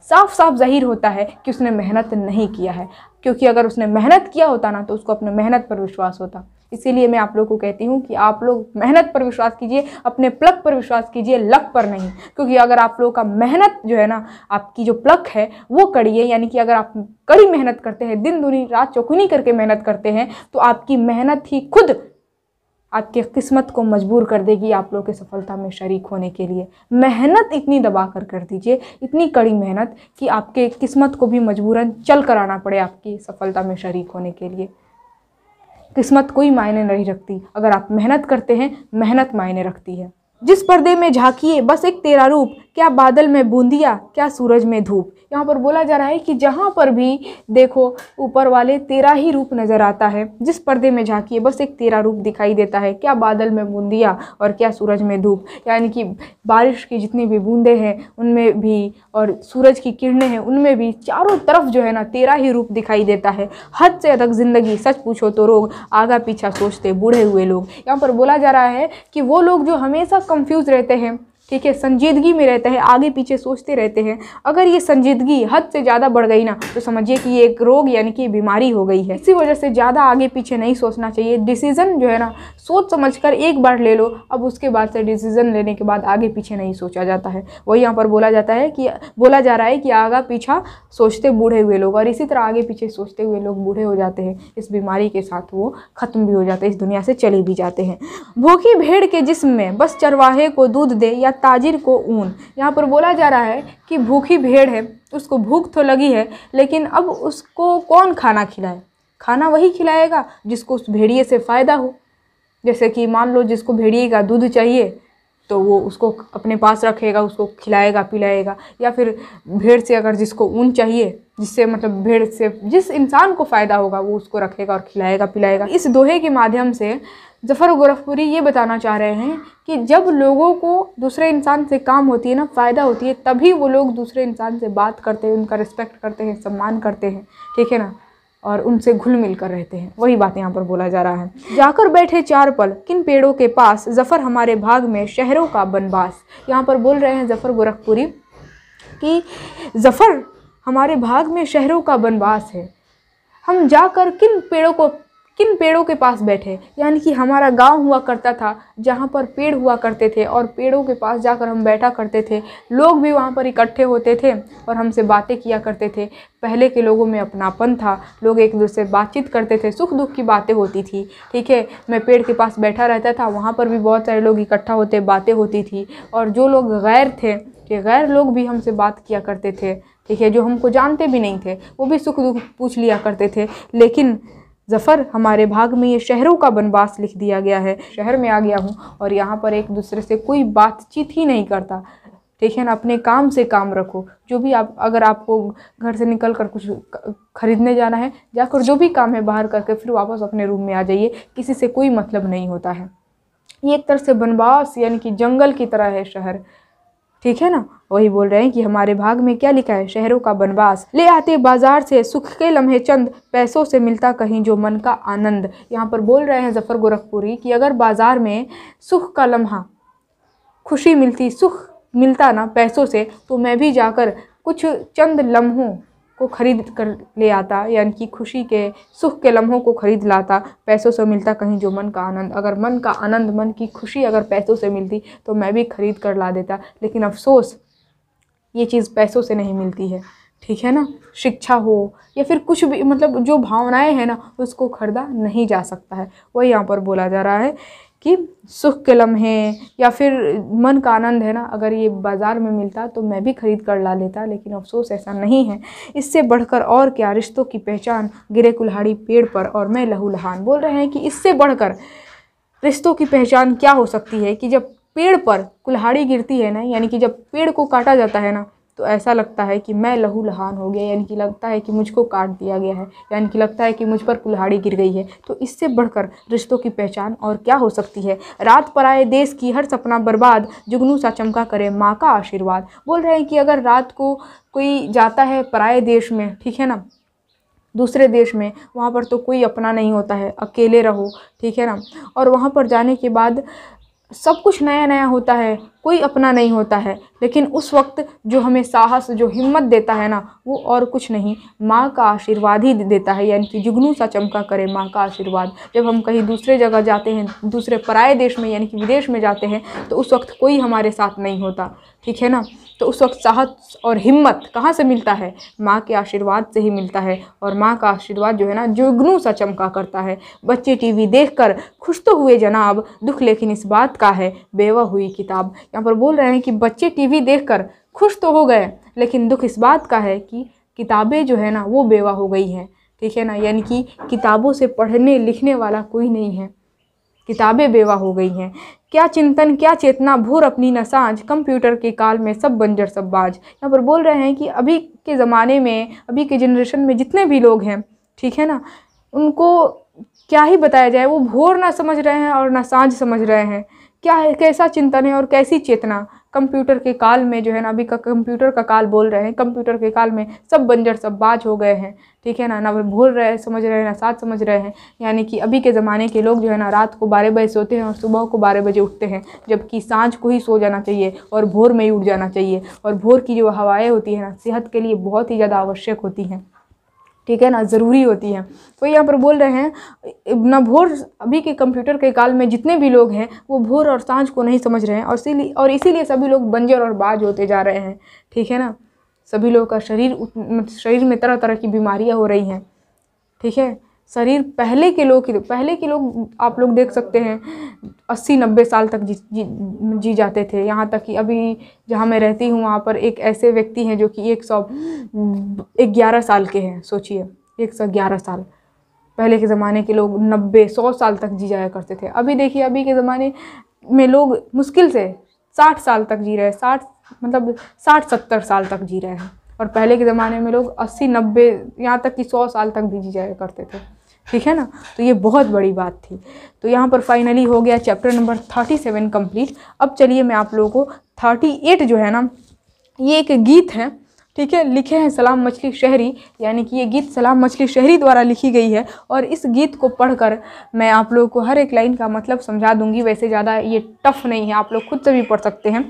साफ साफ ज़ाहिर होता है कि उसने मेहनत नहीं किया है क्योंकि अगर उसने मेहनत किया होता ना तो उसको अपने मेहनत पर विश्वास होता इसीलिए मैं आप लोग को कहती हूँ कि आप लोग मेहनत पर विश्वास कीजिए अपने प्लग पर विश्वास कीजिए लक पर नहीं क्योंकि अगर आप लोगों का मेहनत जो है ना आपकी जो प्लग है वो कड़ी है यानी कि अगर आप कड़ी मेहनत करते हैं दिन दूनी रात चौकुनी करके मेहनत करते हैं तो आपकी मेहनत ही खुद आपके किस्मत को मजबूर कर देगी आप लोग के सफलता में शरीक होने के लिए मेहनत इतनी दबा कर कर दीजिए इतनी कड़ी मेहनत कि आपके किस्मत को भी मजबूरन चल कर आना पड़े आपकी सफलता में शरीक होने के लिए किस्मत कोई मायने नहीं रखती अगर आप मेहनत करते हैं मेहनत मायने रखती है जिस पर्दे में झांकिए बस एक तेरा रूप क्या बादल में बूंदिया क्या सूरज में धूप यहाँ पर बोला जा रहा है कि जहाँ पर भी देखो ऊपर वाले तेरा ही रूप नज़र आता है जिस पर्दे में झाँकिए बस एक तेरा रूप दिखाई देता है क्या बादल में बूंदिया और क्या सूरज में धूप यानी कि बारिश की जितनी भी बूंदें हैं उनमें भी और सूरज की किरणें हैं उनमें भी चारों तरफ जो है ना तेरा ही रूप दिखाई देता है हद से अधिक ज़िंदगी सच पूछो तो रोग आगा पीछा सोचते बूढ़े हुए लोग यहाँ पर बोला जा रहा है कि वो लोग जो हमेशा कंफ्यूज रहते हैं ठीक है संजीदगी में रहता है आगे पीछे सोचते रहते हैं अगर ये संजीदगी हद से ज़्यादा बढ़ गई ना तो समझिए कि ये एक रोग यानी कि बीमारी हो गई है इसी वजह से ज़्यादा आगे पीछे नहीं सोचना चाहिए डिसीज़न जो है ना सोच समझ कर एक बार ले लो अब उसके बाद से डिसीज़न लेने के बाद आगे पीछे नहीं सोचा जाता है वही यहाँ पर बोला जाता है कि बोला जा रहा है कि आगा पीछा सोचते बूढ़े हुए लोग और इसी तरह आगे पीछे सोचते हुए लोग बूढ़े हो जाते हैं इस बीमारी के साथ वो ख़त्म भी हो जाते हैं इस दुनिया से चले भी जाते हैं भूखी भेड़ के जिसम में बस चरवाहे को दूध दे या ताजिर को ऊन यहाँ पर बोला जा रहा है कि भूखी भेड़ है उसको भूख तो लगी है लेकिन अब उसको कौन खाना खिलाए खाना वही खिलाएगा जिसको उस भेड़िए से फ़ायदा हो जैसे कि मान लो जिसको भेड़िए का दूध चाहिए तो वो उसको अपने पास रखेगा उसको खिलाएगा पिलाएगा या फिर भेड़ से अगर जिसको ऊन चाहिए जिससे मतलब भेड़ से जिस इंसान को फ़ायदा होगा वो उसको रखेगा और खिलाएगा पिलाएगा इस दोहे के माध्यम से ज़फ़र गोरखपुरी ये बताना चाह रहे हैं कि जब लोगों को दूसरे इंसान से काम होती है ना फ़ायदा होती है तभी वो लोग दूसरे इंसान से बात करते हैं उनका रिस्पेक्ट करते हैं सम्मान करते हैं ठीक है ना और उनसे घुल मिल कर रहते हैं वही बात यहाँ पर बोला जा रहा है जाकर बैठे चार पल किन पेड़ों के पास ज़फ़र हमारे भाग में शहरों का बनबास यहाँ पर बोल रहे हैं ज़फ़र गोरखपुरी कि ज़फ़र हमारे भाग में शहरों का बनबास है हम जाकर किन पेड़ों को किन पेड़ों के पास बैठे यानी कि हमारा गांव हुआ करता था जहां पर पेड़ हुआ करते थे और पेड़ों के पास जाकर हम बैठा करते थे लोग भी वहां पर इकट्ठे होते थे और हमसे बातें किया करते थे पहले के लोगों में अपनापन था लोग एक दूसरे से बातचीत करते थे सुख दुख की बातें होती थी ठीक है मैं पेड़ के पास बैठा रहता था वहाँ पर भी बहुत सारे लोग इकट्ठा होते बातें होती थी और जो लोग गैर थे कि गैर लोग भी हमसे बात किया करते थे ठीक है जो हमको जानते भी नहीं थे वो भी सुख दुख पूछ लिया करते थे लेकिन जफ़र हमारे भाग में ये शहरों का बनवास लिख दिया गया है शहर में आ गया हूँ और यहाँ पर एक दूसरे से कोई बातचीत ही नहीं करता ठीक है ना अपने काम से काम रखो जो भी आप अगर आपको घर से निकल कर कुछ खरीदने जाना है जाकर जो भी काम है बाहर करके फिर वापस अपने रूम में आ जाइए किसी से कोई मतलब नहीं होता है ये एक तरह से बनवास यानी कि जंगल की तरह है शहर ठीक है ना वही बोल रहे हैं कि हमारे भाग में क्या लिखा है शहरों का बनवास ले आते बाजार से सुख के लम्हे चंद पैसों से मिलता कहीं जो मन का आनंद यहाँ पर बोल रहे हैं जफ़र गोरखपुरी कि अगर बाज़ार में सुख का लम्हा खुशी मिलती सुख मिलता ना पैसों से तो मैं भी जाकर कुछ चंद लम्हों को खरीद कर ले आता यानी कि खुशी के सुख के लम्हों को खरीद लाता पैसों से मिलता कहीं जो मन का आनंद अगर मन का आनंद मन की खुशी अगर पैसों से मिलती तो मैं भी खरीद कर ला देता लेकिन अफसोस ये चीज़ पैसों से नहीं मिलती है ठीक है ना शिक्षा हो या फिर कुछ भी मतलब जो भावनाएं हैं ना उसको खरीदा नहीं जा सकता है वही यहाँ पर बोला जा रहा है कि सुख के लम्हे या फिर मन का आनंद है ना अगर ये बाज़ार में मिलता तो मैं भी ख़रीद कर ला लेता लेकिन अफसोस ऐसा नहीं है इससे बढ़कर और क्या रिश्तों की पहचान गिरे कुल्हाड़ी पेड़ पर और मैं लहू लहान बोल रहे हैं कि इससे बढ़कर रिश्तों की पहचान क्या हो सकती है कि जब पेड़ पर कुल्हाड़ी गिरती है ना यानी कि जब पेड़ को काटा जाता है ना तो ऐसा लगता है कि मैं लहू लहान हो गया यानी कि लगता है कि मुझको काट दिया गया है यानी कि लगता है कि मुझ पर कुल्हाड़ी गिर गई है तो इससे बढ़कर रिश्तों की पहचान और क्या हो सकती है रात पर आए देश की हर सपना बर्बाद जुगनू सा चमका करे माँ का आशीर्वाद बोल रहे हैं कि अगर रात को कोई जाता है पराए देश में ठीक है ना दूसरे देश में वहाँ पर तो कोई अपना नहीं होता है अकेले रहो ठीक है ना और वहाँ पर जाने के बाद सब कुछ नया नया होता है कोई अपना नहीं होता है लेकिन उस वक्त जो हमें साहस जो हिम्मत देता है ना वो और कुछ नहीं माँ का आशीर्वाद ही देता है यानी कि जुगनू सा चमका करे माँ का आशीर्वाद जब हम कहीं दूसरे जगह जाते हैं दूसरे पराए देश में यानी कि विदेश में जाते हैं तो उस वक्त कोई हमारे साथ नहीं होता ठीक है ना तो उस वक्त साहस और हिम्मत कहाँ से मिलता है माँ के आशीर्वाद से ही मिलता है और माँ का आशीर्वाद जो है ना जुगनू सा चमका करता है बच्चे टीवी देखकर खुश तो हुए जनाब दुख लेकिन इस बात का है बेवा हुई किताब यहाँ पर बोल रहे हैं कि बच्चे टीवी भी देखकर खुश तो हो गए लेकिन दुख इस बात का है कि किताबें जो है ना वो बेवा हो गई हैं ठीक है ना यानी कि किताबों से पढ़ने लिखने वाला कोई नहीं है किताबें बेवा हो गई हैं क्या चिंतन क्या चेतना भोर अपनी न सांझ कंप्यूटर के काल में सब बंजर सब बाज यहाँ पर बोल रहे हैं कि अभी के ज़माने में अभी के जनरेशन में जितने भी लोग हैं ठीक है ना उनको क्या ही बताया जाए वो भोर ना समझ रहे हैं और ना सांझ समझ रहे हैं क्या कैसा चिंतन है और कैसी चेतना कंप्यूटर के काल में जो है ना अभी का कंप्यूटर का काल बोल रहे हैं कंप्यूटर के काल में सब बंजर सब बाज हो गए हैं ठीक है ना ना भूल रहे हैं समझ रहे हैं ना साथ समझ रहे हैं यानी कि अभी के ज़माने के लोग जो है ना रात को बारह बजे सोते हैं और सुबह को बारह बजे उठते हैं जबकि सांझ को ही सो जाना चाहिए और भोर में ही उठ जाना चाहिए और भोर की जो हवाएँ होती हैं ना सेहत के लिए बहुत ही ज़्यादा आवश्यक होती हैं ठीक है ना ज़रूरी होती है तो यहाँ पर बोल रहे हैं ना भोर अभी के कंप्यूटर के काल में जितने भी लोग हैं वो भोर और सांझ को नहीं समझ रहे हैं और इसीलिए और इसीलिए सभी लोग बंजर और बाज होते जा रहे हैं ठीक है ना सभी लोगों का शरीर मतलब शरीर में तरह तरह की बीमारियाँ हो रही हैं ठीक है शरीर पहले के लोग पहले के लोग आप लोग देख सकते हैं अस्सी नब्बे साल तक जी, जी जी जाते थे यहाँ तक कि अभी जहाँ मैं रहती हूँ वहाँ पर एक ऐसे व्यक्ति हैं जो कि एक सौ ग्यारह साल के हैं सोचिए एक सौ ग्यारह साल पहले के ज़माने के लोग नब्बे सौ साल तक जी जाया करते थे अभी देखिए अभी के ज़माने में लोग मुश्किल से साठ साल तक जी रहे साठ मतलब साठ सत्तर साल तक जी रहे हैं और पहले के ज़माने में लोग अस्सी नब्बे यहाँ तक कि सौ साल तक भी जी जाया करते थे ठीक है ना तो ये बहुत बड़ी बात थी तो यहाँ पर फाइनली हो गया chapter number thirty seven complete अब चलिए मैं आप लोगों को थर्टी एट जो है ना ये एक गीत है ठीक है लिखे हैं सलाम मछली शहरी यानी कि ये गीत सलाम मछली शहरी द्वारा लिखी गई है और इस गीत को पढ़कर मैं आप लोगों को हर एक लाइन का मतलब समझा दूंगी वैसे ज़्यादा ये टफ नहीं है आप लोग खुद से भी पढ़ सकते हैं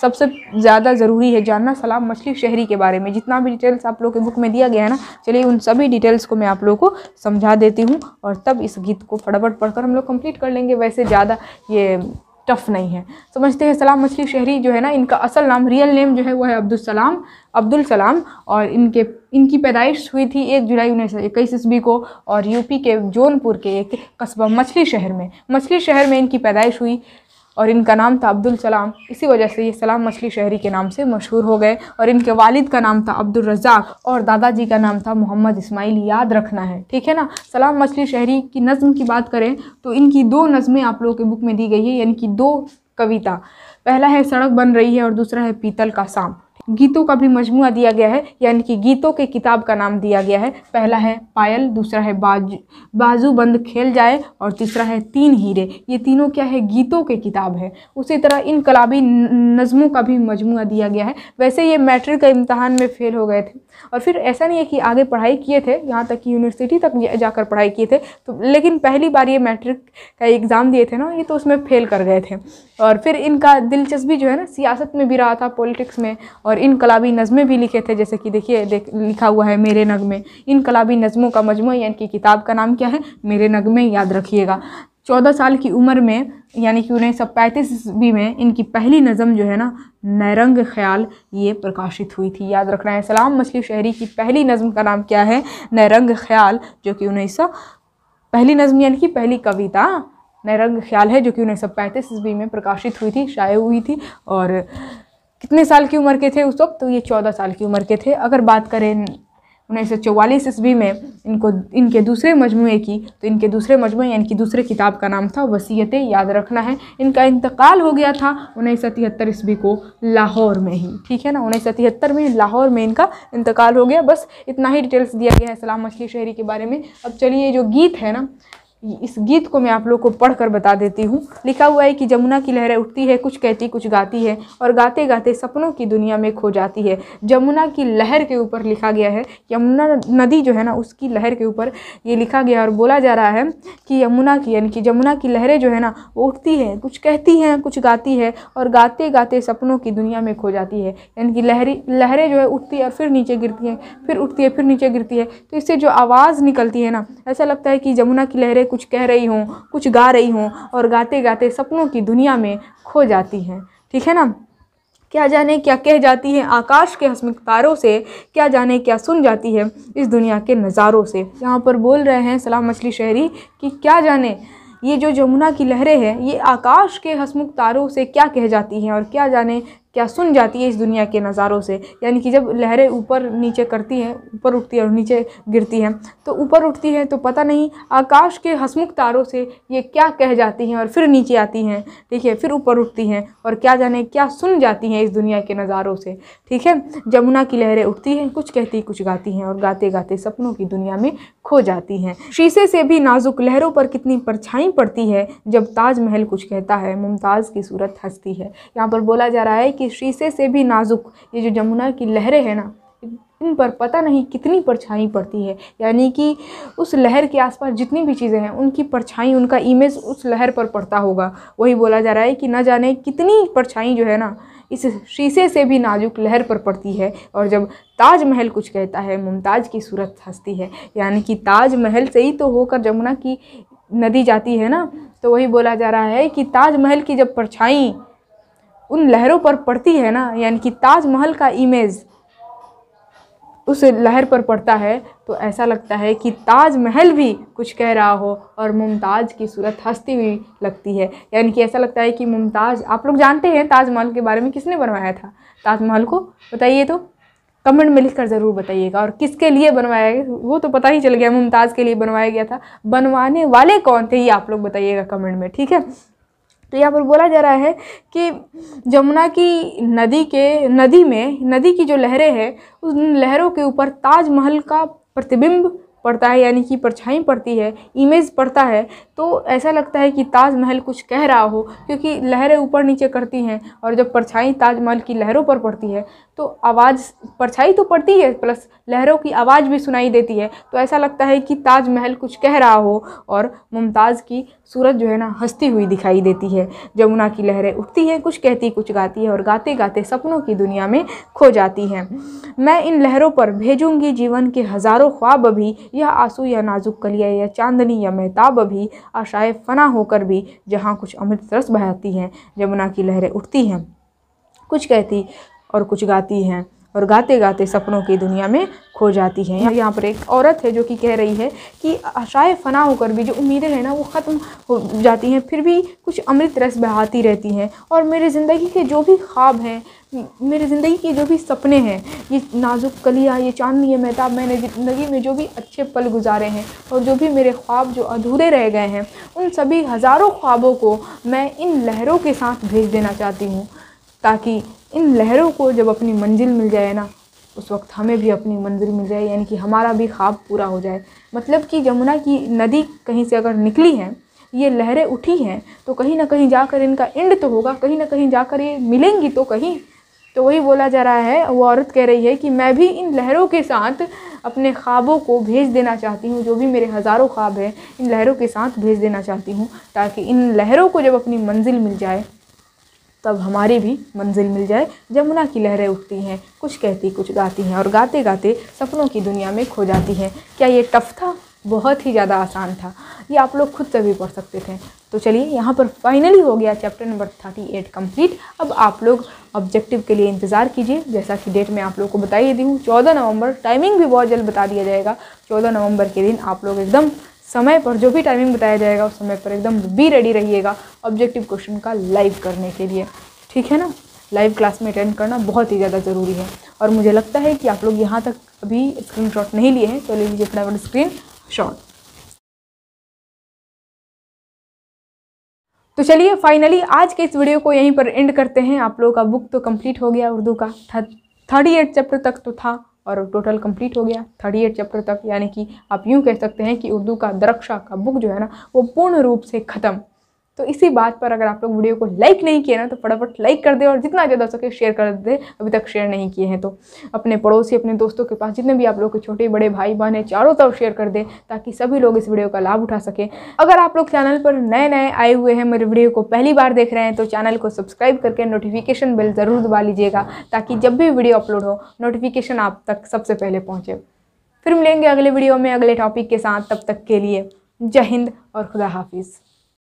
सबसे ज़्यादा ज़रूरी है जानना सलाम मछली शहरी के बारे में जितना भी डिटेल्स आप लोग के बुक में दिया गया है ना चलिए उन सभी डिटेल्स को मैं आप लोगों को समझा देती हूँ और तब इस गीत को फटाफट पढ़कर हम लोग कंप्लीट कर लेंगे वैसे ज़्यादा ये टफ नहीं है समझते हैं सलाम मछली शहरी जो है ना इनका असल नाम रियल नेम जो है वो है अब्दुल सलाम अब्दुल सलाम और इनके इनकी पैदाइश हुई थी एक जुलाई उन्नीस सौ इक्कीस ईस्वी को और यूपी के जौनपुर के एक कस्बा मछली शहर में मछली शहर में इनकी पैदाइश हुई और इनका नाम था अब्दुल सलाम इसी वजह से ये सलाम मछली शहरी के नाम से मशहूर हो गए और इनके वालिद का नाम था अब्दुल रज़ाक और दादाजी का नाम था मोहम्मद इस्माइल याद रखना है ठीक है ना सलाम मछली शहरी की नज़म की बात करें तो इनकी दो नज़में आप लोगों के बुक में दी गई है यानी कि दो कविता पहला है सड़क बन रही है और दूसरा है पीतल का सांप गीतों का भी मजमू दिया गया है यानी कि गीतों के किताब का नाम दिया गया है पहला है पायल दूसरा है बाजू बाजू बंद खेल जाए और तीसरा है तीन हीरे ये तीनों क्या है गीतों के किताब है उसी तरह इन कलाबी नज़मों का भी मजमू दिया गया है वैसे ये मैट्रिक का इम्तहान में फ़ेल हो गए थे और फिर ऐसा नहीं है कि आगे पढ़ाई किए थे यहाँ तक कि यूनिवर्सिटी तक जाकर पढ़ाई किए थे तो लेकिन पहली बार ये मैट्रिक का एग्ज़ाम दिए थे ना ये तो उसमें फ़ेल कर गए थे और फिर इनका दिलचस्पी जो है ना सियासत में भी रहा था पॉलिटिक्स में और और इनकलाबी नज़में भी लिखे थे जैसे कि देखिए देख लिखा हुआ है मेरे नगमे इनकलाबी नज़मों का मजमू यानी कि किताब का नाम क्या है मेरे नगमे याद रखिएगा चौदह साल की उम्र में यानी कि उन्नीस सौ पैंतीस ईस्वी में इनकी पहली नज़म जो है ना नरंग ख्याल ये प्रकाशित हुई थी याद रखना है सलाम मछली शहरी की पहली नज़म का नाम क्या है नरंग ख्याल जो कि उन्नीस सौ पहली नज़म यानी कि पहली कविता नरंग ख्याल है जो कि उन्नीस सौ पैंतीस ईस्वी में प्रकाशित हुई थी शाये हुई थी और कितने साल की उम्र के थे उस वक्त तो ये चौदह साल की उम्र के थे अगर बात करें उन्नीस सौ चौवालीस ईस्वी में इनको इनके दूसरे मजमूए की तो इनके दूसरे मजमू यानी कि दूसरे किताब का नाम था वसीयतें याद रखना है इनका इंतकाल हो गया था उन्नीस सौ तिहत्तर ईस्वी को लाहौर में ही ठीक है ना उन्नीस सौ तिहत्तर में लाहौर में इनका इंतकाल हो गया बस इतना ही डिटेल्स दिया गया है सलाम मछली शहरी के बारे में अब चलिए जो गीत है ना इस गीत को मैं आप लोग को पढ़कर बता देती हूँ लिखा हुआ है कि जमुना की लहरें उठती है कुछ कहती कुछ गाती है और गाते गाते सपनों की दुनिया में खो जाती है जमुना की लहर के ऊपर लिखा गया है यमुना नदी जो है ना उसकी लहर के ऊपर ये लिखा गया और बोला जा रहा है कि यमुना की यानी कि जमुना की लहरें जो है ना वो उठती हैं कुछ कहती हैं कुछ गाती है और गाते गाते सपनों की दुनिया में खो जाती है यानी कि लहरी लहरें जो है उठती है फिर नीचे गिरती हैं फिर उठती है फिर नीचे गिरती है तो इससे जो आवाज़ निकलती है ना ऐसा लगता है कि जमुना की लहरें कुछ कह रही हूँ कुछ गा रही हूँ और गाते गाते सपनों की दुनिया में खो जाती हैं ठीक है ना क्या जाने क्या कह जाती है आकाश के हस्मिक तारों से क्या जाने क्या सुन जाती है इस दुनिया के नज़ारों से यहाँ पर बोल रहे हैं सलाम मछली शहरी कि क्या जाने ये जो यमुना की लहरें हैं ये आकाश के हसमुख तारों से क्या कह जाती हैं और क्या जाने क्या सुन जाती है इस दुनिया के नज़ारों से यानी कि जब लहरें ऊपर नीचे करती हैं ऊपर उठती है और नीचे गिरती हैं तो ऊपर उठती हैं तो पता नहीं आकाश के हसमुख तारों से ये क्या कह जाती हैं और फिर नीचे आती हैं ठीक है फिर ऊपर उठती हैं और क्या जाने क्या सुन जाती हैं इस दुनिया के नज़ारों से ठीक है जमुना की लहरें उठती हैं कुछ कहती कुछ गाती हैं और गाते गाते सपनों की दुनिया में खो जाती हैं शीशे से भी नाजुक लहरों पर कितनी परछाई पड़ती है जब ताजमहल कुछ कहता है मुमताज़ की सूरत हंसती है यहाँ पर बोला जा रहा है कि के शीशे से भी नाजुक ये जो जमुना की लहरें हैं ना इन पर पता नहीं कितनी परछाई पड़ती है यानी कि उस लहर के आसपास जितनी भी चीज़ें हैं उनकी परछाई उनका इमेज उस लहर पर पड़ता होगा वही बोला जा रहा है कि ना जाने कितनी परछाई जो है ना इस शीशे से भी नाजुक लहर पर पड़ती है और जब ताजमहल कुछ कहता है मुमताज़ की सूरत हंसती है यानी कि ताजमहल से ही तो होकर जमुना की नदी जाती है ना तो वही बोला जा रहा है कि ताजमहल की जब परछाई उन लहरों पर पड़ती है ना यानी कि ताजमहल का इमेज उस लहर पर पड़ता है तो ऐसा लगता है कि ताजमहल भी कुछ कह रहा हो और मुमताज़ की सूरत हंसती हुई लगती है यानी कि ऐसा लगता है कि मुमताज़ आप लोग जानते हैं ताजमहल के बारे में किसने बनवाया था ताजमहल को बताइए तो कमेंट में लिखकर ज़रूर बताइएगा और किसके लिए बनवाया गया वो तो पता ही चल गया मुमताज़ के लिए बनवाया गया था बनवाने वाले कौन थे ये आप लोग बताइएगा कमेंट में ठीक है तो यहाँ पर बोला जा रहा है कि जमुना की नदी के नदी में नदी की जो लहरें हैं उन लहरों के ऊपर ताजमहल का प्रतिबिंब पड़ता है यानी कि परछाई पड़ती है इमेज पड़ता है तो ऐसा लगता है कि ताजमहल कुछ कह रहा हो क्योंकि लहरें ऊपर नीचे करती हैं और जब परछाई ताजमहल की लहरों पर पड़ती है तो आवाज़ परछाई तो पड़ती है प्लस लहरों की आवाज़ भी सुनाई देती है तो ऐसा लगता है कि ताजमहल कुछ कह रहा हो और मुमताज़ की सूरत जो है ना हंसती हुई दिखाई देती है जमुना की लहरें उठती हैं कुछ कहती कुछ गाती है और गाते गाते सपनों की दुनिया में खो जाती हैं मैं इन लहरों पर भेजूंगी जीवन के हज़ारों ख्वाब भी यह आंसू या नाजुक कलिया या चांदनी या महताब भी आशाए फना होकर भी जहाँ कुछ अमृत रस बहाती हैं जमुना की लहरें उठती हैं कुछ कहती और कुछ गाती हैं और गाते गाते सपनों की दुनिया में खो जाती हैं यहाँ पर एक औरत है जो कि कह रही है कि आशाए फना होकर भी जो उम्मीदें हैं ना वो ख़त्म हो जाती हैं फिर भी कुछ अमृत रस बहाती रहती हैं और मेरे ज़िंदगी के जो भी ख्वाब हैं मेरे ज़िंदगी के जो भी सपने हैं ये नाजुक कलिया ये चांदनी ये महताब मैंने ज़िंदगी में जो भी अच्छे पल गुजारे हैं और जो भी मेरे ख्वाब जो अधूरे रह गए हैं उन सभी हज़ारों ख्वाबों को मैं इन लहरों के साथ भेज देना चाहती हूँ ताकि इन लहरों को जब अपनी मंजिल मिल जाए ना उस वक्त हमें भी अपनी मंजिल मिल जाए यानी कि हमारा भी ख्वाब पूरा हो जाए मतलब कि यमुना की नदी कहीं से अगर निकली है ये लहरें उठी हैं तो कहीं ना कहीं जाकर इनका इंड तो होगा कहीं ना कहीं जाकर ये मिलेंगी तो कहीं तो वही बोला जा रहा है वो औरत कह रही है कि मैं भी इन लहरों के साथ अपने ख्वाबों को भेज देना चाहती हूँ जो भी मेरे हज़ारों ख्वाब हैं इन लहरों के साथ भेज देना चाहती हूँ ताकि इन लहरों को जब अपनी मंजिल मिल जाए तब हमारी भी मंजिल मिल जाए जमुना की लहरें उठती हैं कुछ कहती कुछ गाती हैं और गाते गाते सपनों की दुनिया में खो जाती हैं क्या ये टफ था बहुत ही ज़्यादा आसान था ये आप लोग खुद से भी पढ़ सकते थे तो चलिए यहाँ पर फाइनली हो गया chapter number thirty eight complete अब आप लोग ऑब्जेक्टिव के लिए इंतज़ार कीजिए जैसा कि डेट मैं आप लोग को बता ही दी हूँ चौदह नवंबर टाइमिंग भी बहुत जल्द बता दिया जाएगा चौदह नवंबर के दिन आप लोग एकदम समय पर जो भी टाइमिंग बताया जाएगा उस समय पर एकदम भी रेडी रहिएगा ऑब्जेक्टिव क्वेश्चन का लाइव करने के लिए ठीक है ना लाइव क्लास में अटेंड करना बहुत ही ज़्यादा ज़रूरी है और मुझे लगता है कि आप लोग यहाँ तक अभी स्क्रीन शॉट नहीं लिए हैं तो ले लीजिए फटाफट स्क्रीन शॉट तो चलिए फाइनली आज के इस वीडियो को यहीं पर एंड करते हैं आप लोगों का बुक तो कंप्लीट हो गया उर्दू का थर्टी एट चैप्टर तक तो था और टोटल कंप्लीट हो गया थर्टी एट चैप्टर तक यानी कि आप यूँ कह सकते हैं कि उर्दू का दरक्षा का बुक जो है ना वो पूर्ण रूप से ख़त्म तो इसी बात पर अगर आप लोग वीडियो को लाइक नहीं किए ना तो फटाफट लाइक कर दे और जितना ज़्यादा हो सके शेयर कर दे अभी तक शेयर नहीं किए हैं तो अपने पड़ोसी अपने दोस्तों के पास जितने भी आप लोग के छोटे बड़े भाई बहन है चारों तरफ शेयर कर दें ताकि सभी लोग इस वीडियो का लाभ उठा सकें अगर आप लोग चैनल पर नए नए आए हुए हैं मेरे वीडियो को पहली बार देख रहे हैं तो चैनल को सब्सक्राइब करके नोटिफिकेशन बिल ज़रूर दबा लीजिएगा ताकि जब भी वीडियो अपलोड हो नोटिफिकेशन आप तक सबसे पहले पहुँचे फिर मिलेंगे अगले वीडियो में अगले टॉपिक के साथ तब तक के लिए जय हिंद और खुदा हाफिज़